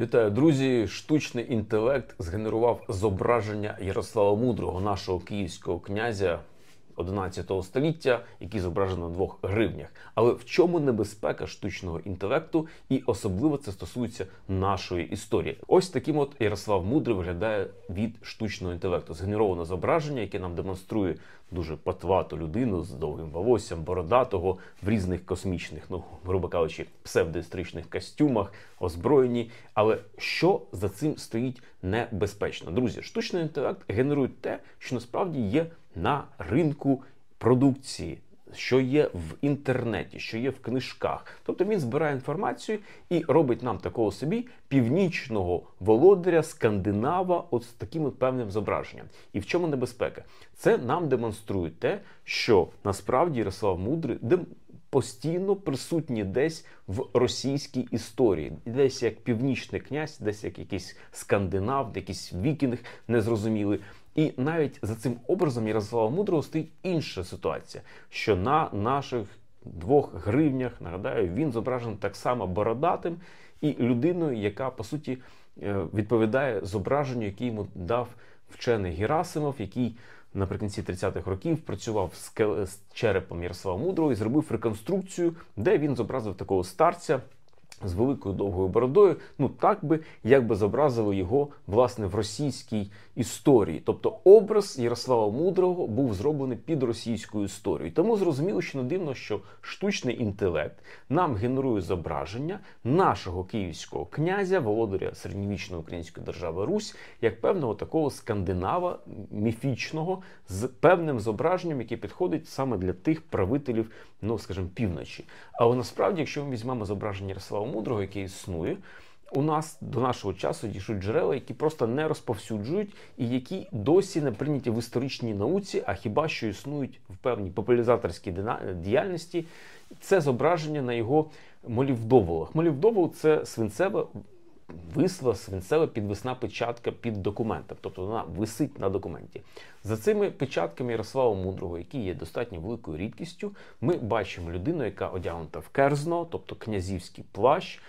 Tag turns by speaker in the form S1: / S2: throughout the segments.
S1: Вітаю, друзі! Штучний інтелект згенерував зображення Ярослава Мудрого, нашого київського князя. 11 століття, які зображені на двох гривнях. Але в чому небезпека штучного інтелекту, і особливо це стосується нашої історії? Ось таким от Ярослав Мудрий виглядає від штучного інтелекту. Згенеровано зображення, яке нам демонструє дуже патвату людину з довгим волоссям, бородатого в різних космічних, ну грубо кажучи, псевдоістричних костюмах, озброєні. Але що за цим стоїть небезпечно? Друзі, штучний інтелект генерує те, що насправді є на ринку продукції. Що є в інтернеті, що є в книжках, тобто він збирає інформацію і робить нам такого собі північного володаря, скандинава, от з таким певним зображенням. І в чому небезпека? Це нам демонструє те, що насправді Ярослав Мудрий постійно присутні десь в російській історії, десь як північний князь, десь як якийсь скандинав, якийсь вікінг незрозумілий. І навіть за цим образом Ярослава Мудрого стоїть інша ситуація, що на наших двох гривнях, нагадаю, він зображений так само бородатим і людиною, яка по суті е, відповідає зображенню, яке йому дав вчений Герасимов, який наприкінці 30-х років працював з черепом Ярослава Мудрого і зробив реконструкцію, де він зобразив такого старця з великою довгою бородою, ну так би якби зобразили його власне в російській історії. Тобто образ Ярослава Мудрого був зроблений під російську історію. Тому зрозуміло, що не дивно, що штучний інтелект нам генерує зображення нашого київського князя, володаря середньовічної української держави Русь, як певного такого скандинава міфічного з певним зображенням, яке підходить саме для тих правителів, ну скажімо, півночі. Але насправді, якщо ми візьмемо зображення Ярослава мудрого, який існує, у нас до нашого часу дійшуть джерела, які просто не розповсюджують, і які досі не прийняті в історичній науці, а хіба що існують в певній популяризаторській діяльності. Це зображення на його молівдоволах. Молівдовол це свинцеве висла свинцева підвісна печатка під документом, тобто вона висить на документі. За цими печатками Ярослава Мудрого, які є достатньо великою рідкістю, ми бачимо людину, яка одягнута в керзно, тобто князівський плащ.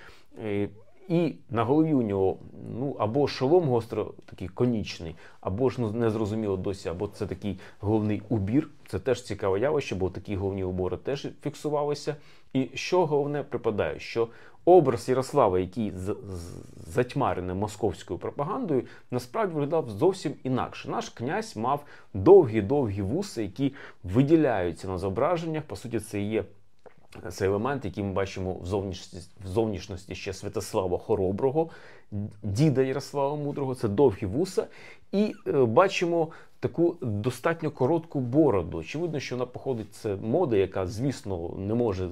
S1: Е, і на голові у нього ну або шолом гостро такий конічний, або ж ну незрозуміло досі, або це такий головний убір. Це теж цікаве явище, бо такі головні убори теж фіксувалися. І що головне припадає, що Образ Ярослава, який затьмарений московською пропагандою, насправді виглядав зовсім інакше. Наш князь мав довгі-довгі вуси, які виділяються на зображеннях. По суті, це є це елемент, який ми бачимо в зовнішності, в зовнішності ще Святослава Хороброго, діда Ярослава Мудрого, це довгі вуса, і е, бачимо таку достатньо коротку бороду. Очевидно, що вона походить це мода, яка, звісно, не може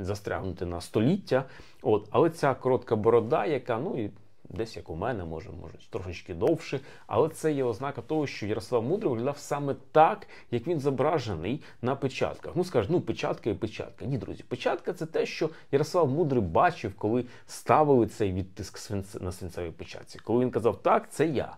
S1: застрягнути на століття. От, Але ця коротка борода, яка ну, і десь як у мене, може, може, трошечки довше. Але це є ознака того, що Ярослав Мудрий виглядав саме так, як він зображений на печатках. Ну скажеш, ну печатка і печатка. Ні, друзі, печатка це те, що Ярослав Мудрий бачив, коли ставили цей відтиск на свинцевій печатці. Коли він казав, так, це я.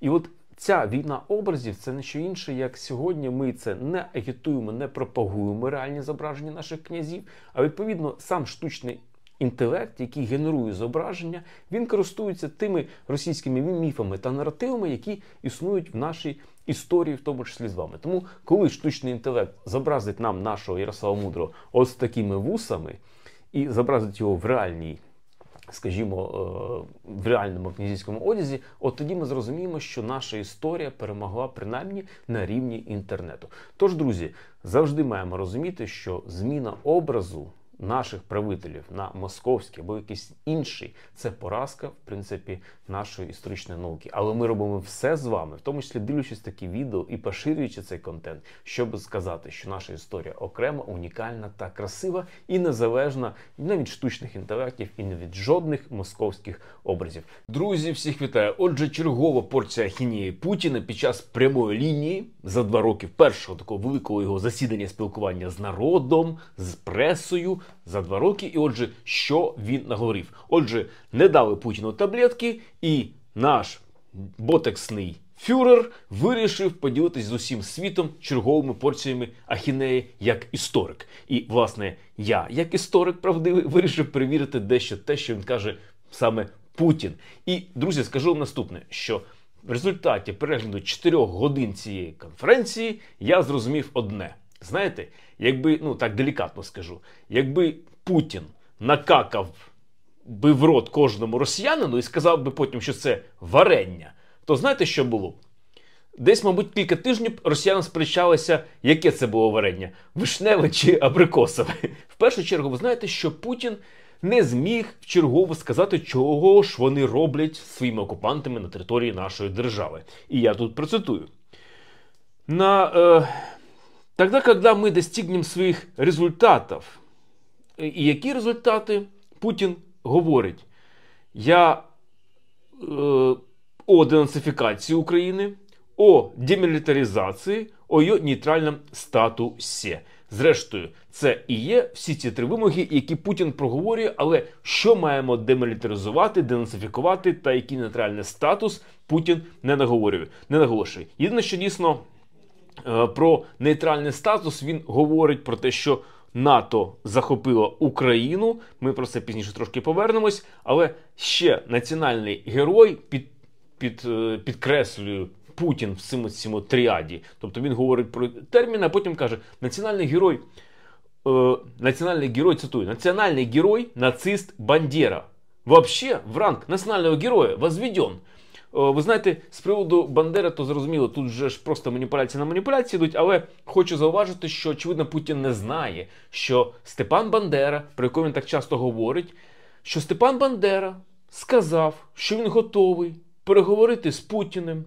S1: І от. Ця війна образів це не що інше, як сьогодні ми це не агітуємо, не пропагуємо реальні зображення наших князів. А відповідно, сам штучний інтелект, який генерує зображення, він користується тими російськими міфами та наративами, які існують в нашій історії, в тому числі з вами. Тому, коли штучний інтелект зобразить нам нашого Ярослава Мудрого ось такими вусами і зобразить його в реальній. Скажімо, е, в реальному князівському одязі, от тоді ми зрозуміємо, що наша історія перемогла принаймні на рівні інтернету. Тож, друзі, завжди маємо розуміти, що зміна образу наших правителів на московський або якийсь інший, це поразка, в принципі, нашої історичної науки. Але ми робимо все з вами, в тому числі дивлячись такі відео і поширюючи цей контент, щоб сказати, що наша історія окрема, унікальна та красива і незалежна не від штучних інтелектів, і не від жодних московських образів. Друзі, всіх вітаю! Отже, чергова порція хінії Путіна під час прямої лінії за два роки першого такого великого його засідання спілкування з народом, з пресою за два роки. І отже, що він наговорив? Отже, не дали Путіну таблетки, і наш ботексний фюрер вирішив поділитись з усім світом черговими порціями ахінеї як історик. І, власне, я, як історик правдивий, вирішив перевірити дещо те, що він каже саме Путін. І друзі, скажу вам наступне, що. В результаті перегляду 4 годин цієї конференції я зрозумів одне. Знаєте, якби, ну так делікатно скажу, якби Путін накакав би в рот кожному росіянину і сказав би потім, що це варення, то знаєте, що було б? Десь, мабуть, кілька тижнів росіяни сперечалися, яке це було варення: вишневе чи абрикосове. В першу чергу, ви знаєте, що Путін не зміг чергово сказати, чого ж вони роблять своїми окупантами на території нашої держави. І я тут процитую. На, э, е, Тогда, когда мы достигнем своїх результатів. Е, і які результати Путін говорить, я э, о денацифікації України, о демілітаризації, о її нейтральному статусі. Зрештою, це і є всі ці три вимоги, які Путін проговорює, але що маємо демілітаризувати, денацифікувати та який нейтральний статус Путін не наговорює, не наголошує. Єдине, що дійсно е, про нейтральний статус він говорить про те, що НАТО захопило Україну. Ми про це пізніше трошки повернемось, але ще національний герой під. Під е, підкреслюю Путін в цьому, цьому тріаді. Тобто він говорить про термін, а потім каже: національний герой, е, національний герой, цитую, національний герой, нацист Бандера. Взагалі, в ранг національного героя возведен. Е, ви знаєте, з приводу Бандера, то зрозуміло, тут вже ж просто маніпуляції на маніпуляції йдуть, але хочу зауважити, що очевидно Путін не знає, що Степан Бандера, про якого він так часто говорить, що Степан Бандера сказав, що він готовий переговорити з Путіним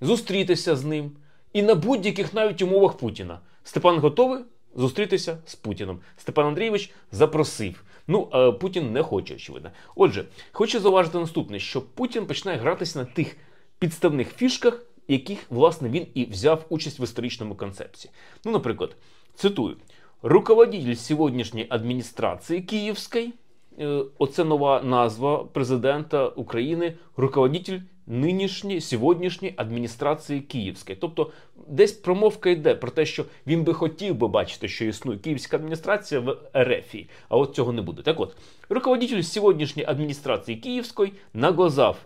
S1: зустрітися з ним. І на будь-яких навіть умовах Путіна. Степан готовий зустрітися з Путіним. Степан Андрійович запросив. Ну, а е, Путін не хоче, очевидно. Отже, хочу зауважити наступне: що Путін починає гратися на тих підставних фішках, яких, власне, він і взяв участь в історичному концепції. Ну, наприклад, цитую: руководитель сьогоднішньої адміністрації Київської, е, оце нова назва президента України, руководитель нинішній сьогоднішній адміністрації Київської. Тобто, десь промовка йде про те, що він би хотів би бачити, що існує київська адміністрація в РФ, а от цього не буде. Так от руководитель сьогоднішньої адміністрації Київської на глазах,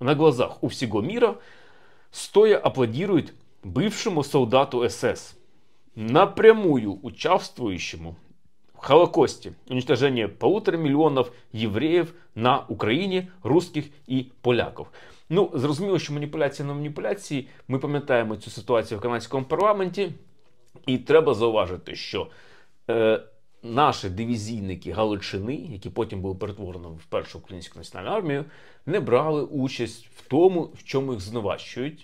S1: на глазах у всього міра стоя аплодірують бившому солдату СС, напрямую участвуючому в Холокосте, уничтожение полутора миллионов євреїв на Україні, русських і поляків. Ну, зрозуміло, що маніпуляція на маніпуляції. Ми пам'ятаємо цю ситуацію в канадському парламенті, і треба зауважити, що е, наші дивізійники Галичини, які потім були перетворені в першу українську національну армію, не брали участь в тому, в чому їх звинувачують.